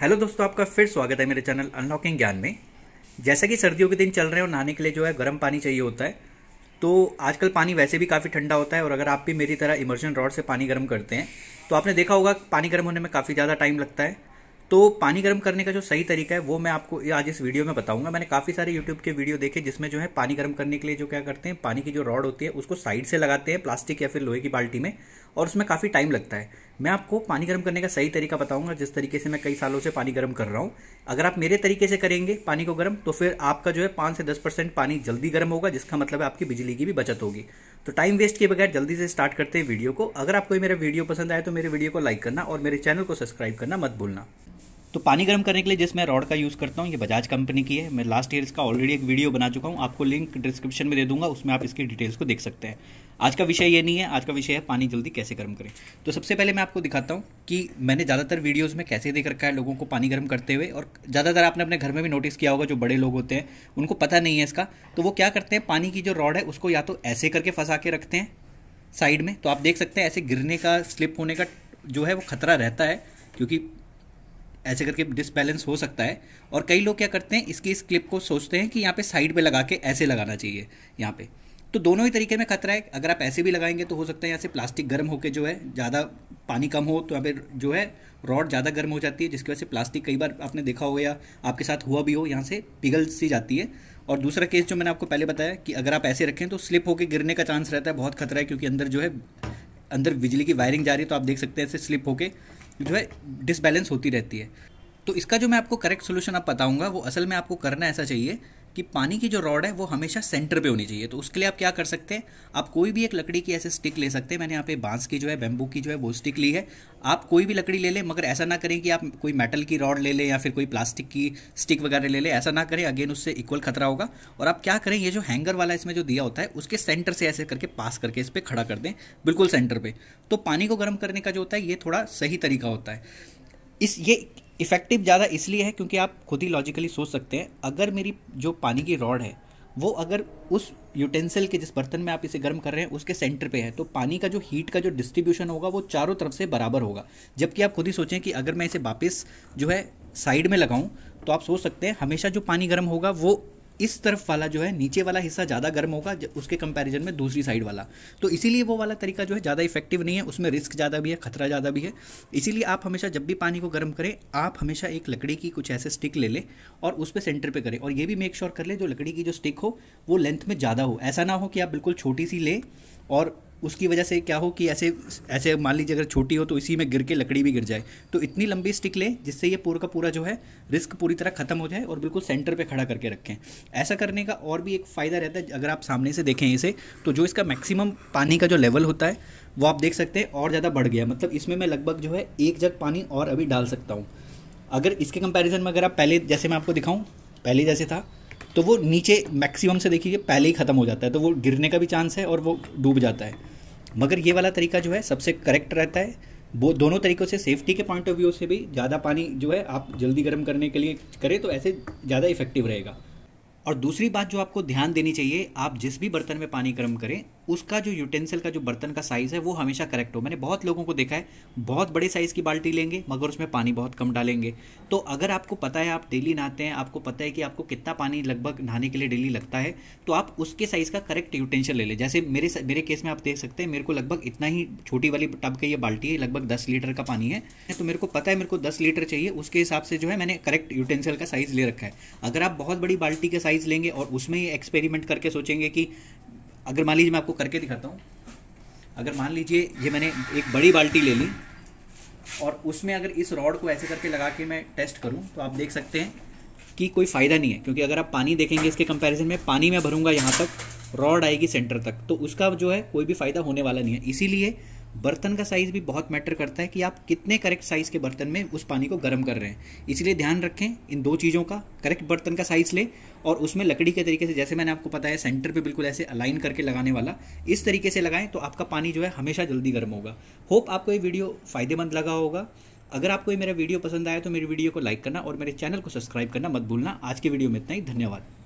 hello दोस्तों आपका फिर स्वागत है मेरे चैनल अनलॉकिंग ज्ञान में जैसा कि सर्दियों के दिन चल रहे हैं और नहाने के लिए जो है गर्म पानी चाहिए होता है तो आजकल पानी वैसे भी काफ़ी ठंडा होता है और अगर आप भी मेरी तरह इमर्जन रॉड से पानी गर्म करते हैं तो आपने देखा होगा पानी गर्म होने में काफ़ी ज़्यादा टाइम लगता है तो पानी गर्म करने का जो सही तरीका है वो मैं आपको आज इस वीडियो में बताऊंगा मैंने काफ़ी सारे यूट्यूब के वीडियो देखे जिसमें जो है पानी गर्म करने के लिए जो क्या करते हैं पानी की जो रॉड होती है उसको साइड से लगाते हैं प्लास्टिक या फिर लोहे की बाल्टी में और उसमें काफ़ी टाइम लगता है मैं आपको पानी गर्म करने का सही तरीका बताऊंगा जिस तरीके से मैं कई सालों से पानी गर्म कर रहा हूं अगर आप मेरे तरीके से करेंगे पानी को गर्म तो फिर आपका जो है पाँच से दस परसेंट पानी जल्दी गर्म होगा जिसका मतलब है आपकी बिजली की भी बचत होगी तो टाइम वेस्ट के बगैर जल्दी से स्टार्ट करते हैं वीडियो को अगर आपको मेरा वीडियो पसंद आए तो मेरे वीडियो को लाइक करना और मेरे चैनल को सब्सक्राइब करना मत भूलना तो पानी गर्म करने के लिए जिस मैं रॉड का यूज़ करता हूँ ये बजाज कंपनी की है मैं लास्ट ईयर इसका ऑलरेडी एक वीडियो बना चुका हूँ आपको लिंक डिस्क्रिप्शन में दे दूंगा उसमें आप इसकी डिटेल्स को देख सकते हैं आज का विषय ये नहीं है आज का विषय है पानी जल्दी कैसे गर्म करें तो सबसे पहले मैं आपको दिखाता हूँ कि मैंने ज़्यादातर वीडियोज़ में कैसे देख रखा है लोगों को पानी गर्म करते हुए और ज़्यादातर आपने अपने घर में भी नोटिस किया होगा जो बड़े लोग होते हैं उनको पता नहीं है इसका तो वो क्या करते हैं पानी की जो रॉड है उसको या तो ऐसे करके फंसा के रखते हैं साइड में तो आप देख सकते हैं ऐसे गिरने का स्लिप होने का जो है वो खतरा रहता है क्योंकि ऐसे करके डिसबैलेंस हो सकता है और कई लोग क्या करते हैं इसकी इस क्लिप को सोचते हैं कि यहाँ पे साइड पे लगा के ऐसे लगाना चाहिए यहाँ पे तो दोनों ही तरीके में खतरा है अगर आप ऐसे भी लगाएंगे तो हो सकता है यहाँ से प्लास्टिक गर्म होकर जो है ज़्यादा पानी कम हो तो यहाँ पे जो है रॉड ज़्यादा गर्म हो जाती है जिसकी वजह से प्लास्टिक कई बार आपने देखा हो या आपके साथ हुआ भी हो यहाँ से पिघल सी जाती है और दूसरा केस जो मैंने आपको पहले बताया कि अगर आप ऐसे रखें तो स्लिप होकर गिरने का चांस रहता है बहुत खतरा है क्योंकि अंदर जो है अंदर बिजली की वायरिंग जा रही है तो आप देख सकते हैं ऐसे स्लिप होकर जो है डिसबैलेंस होती रहती है तो इसका जो मैं आपको करेक्ट सोल्यूशन आप बताऊंगा वो असल में आपको करना ऐसा चाहिए कि पानी की जो रॉड है वो हमेशा सेंटर पे होनी चाहिए तो उसके लिए आप क्या कर सकते हैं आप कोई भी एक लकड़ी की ऐसे स्टिक ले सकते हैं मैंने यहाँ पे बांस की जो है बेम्बू की जो है वो स्टिक ली है आप कोई भी लकड़ी ले लें मगर ऐसा ना करें कि आप कोई मेटल की रॉड ले लें या फिर कोई प्लास्टिक की स्टिक वगैरह ले लें ऐसा ना करें अगेन उससे इक्वल खतरा होगा और आप क्या करें ये जो हैंगर वाला इसमें जो दिया होता है उसके सेंटर से ऐसे करके पास करके इस पर खड़ा कर दें बिल्कुल सेंटर पर तो पानी को गर्म करने का जो होता है ये थोड़ा सही तरीका होता है इस ये इफ़ेक्टिव ज़्यादा इसलिए है क्योंकि आप खुद ही लॉजिकली सोच सकते हैं अगर मेरी जो पानी की रॉड है वो अगर उस यूटेंसिल के जिस बर्तन में आप इसे गर्म कर रहे हैं उसके सेंटर पे है तो पानी का जो हीट का जो डिस्ट्रीब्यूशन होगा वो चारों तरफ से बराबर होगा जबकि आप खुद ही सोचें कि अगर मैं इसे वापस जो है साइड में लगाऊं तो आप सोच सकते हैं हमेशा जो पानी गर्म होगा वो इस तरफ वाला जो है नीचे वाला हिस्सा ज़्यादा गर्म होगा उसके कंपैरिजन में दूसरी साइड वाला तो इसीलिए वो वाला तरीका जो है ज़्यादा इफेक्टिव नहीं है उसमें रिस्क ज़्यादा भी है खतरा ज़्यादा भी है इसीलिए आप हमेशा जब भी पानी को गर्म करें आप हमेशा एक लकड़ी की कुछ ऐसे स्टिक ले लें और उस पर सेंटर पर करें और ये भी मेक श्योर कर लें जो लकड़ी की जो स्टिक हो वो लेंथ में ज़्यादा हो ऐसा ना हो कि आप बिल्कुल छोटी सी लें और उसकी वजह से क्या हो कि ऐसे ऐसे मान लीजिए अगर छोटी हो तो इसी में गिर के लकड़ी भी गिर जाए तो इतनी लंबी स्टिक लें जिससे ये पूरा का पूरा जो है रिस्क पूरी तरह खत्म हो जाए और बिल्कुल सेंटर पे खड़ा करके रखें ऐसा करने का और भी एक फ़ायदा रहता है अगर आप सामने से देखें इसे तो जो इसका मैक्सिमम पानी का जो लेवल होता है वो आप देख सकते हैं और ज़्यादा बढ़ गया मतलब इसमें मैं लगभग जो है एक जग पानी और अभी डाल सकता हूँ अगर इसके कंपेरिजन में अगर आप पहले जैसे मैं आपको दिखाऊँ पहले जैसे था तो वो नीचे मैक्सिमम से देखिए पहले ही ख़त्म हो जाता है तो वो गिरने का भी चांस है और वो डूब जाता है मगर ये वाला तरीका जो है सबसे करेक्ट रहता है वो दोनों तरीक़ों से सेफ्टी के पॉइंट ऑफ व्यू से भी ज़्यादा पानी जो है आप जल्दी गर्म करने के लिए करें तो ऐसे ज़्यादा इफेक्टिव रहेगा और दूसरी बात जो आपको ध्यान देनी चाहिए आप जिस भी बर्तन में पानी गर्म करें उसका जो यूटेंसिल का जो बर्तन का साइज़ है वो हमेशा करेक्ट हो मैंने बहुत लोगों को देखा है बहुत बड़े साइज़ की बाल्टी लेंगे मगर उसमें पानी बहुत कम डालेंगे तो अगर आपको पता है आप डेली नहाते हैं आपको पता है कि आपको कितना पानी लगभग नहाने के लिए डेली लगता है तो आप उसके साइज़ का करेक्ट यूटेंशियल ले लें जैसे मेरे मेरे केस में आप देख सकते हैं मेरे को लगभग इतना ही छोटी वाली टब की ये बाल्टी है लगभग दस लीटर का पानी है तो मेरे को पता है मेरे को दस लीटर चाहिए उसके हिसाब से जो है मैंने करेक्ट यूटेंसिल का साइज़ ले रखा है अगर आप बहुत बड़ी बाल्टी के एक्सरसाइज लेंगे और उसमें ही एक्सपेरिमेंट करके सोचेंगे कि अगर मान लीजिए मैं आपको करके दिखाता हूँ अगर मान लीजिए ये मैंने एक बड़ी बाल्टी ले ली और उसमें अगर इस रॉड को ऐसे करके लगा के मैं टेस्ट करूँ तो आप देख सकते हैं कि कोई फ़ायदा नहीं है क्योंकि अगर आप पानी देखेंगे इसके कंपैरिजन में पानी मैं भरूंगा यहाँ तक रॉड आएगी सेंटर तक तो उसका जो है कोई भी फ़ायदा होने वाला नहीं है इसीलिए बर्तन का साइज़ भी बहुत मैटर करता है कि आप कितने करेक्ट साइज़ के बर्तन में उस पानी को गर्म कर रहे हैं इसलिए ध्यान रखें इन दो चीज़ों का करेक्ट बर्तन का साइज़ लें और उसमें लकड़ी के तरीके से जैसे मैंने आपको पता है सेंटर पे बिल्कुल ऐसे अलाइन करके लगाने वाला इस तरीके से लगाएं तो आपका पानी जो है हमेशा जल्दी गर्म होगा होप आपको ये वीडियो फ़ायदेमंद लगा होगा अगर आपको ये मेरा वीडियो पसंद आया तो मेरी वीडियो को लाइक करना और मेरे चैनल को सब्सक्राइब करना मत भूलना आज के वीडियो में इतना ही धन्यवाद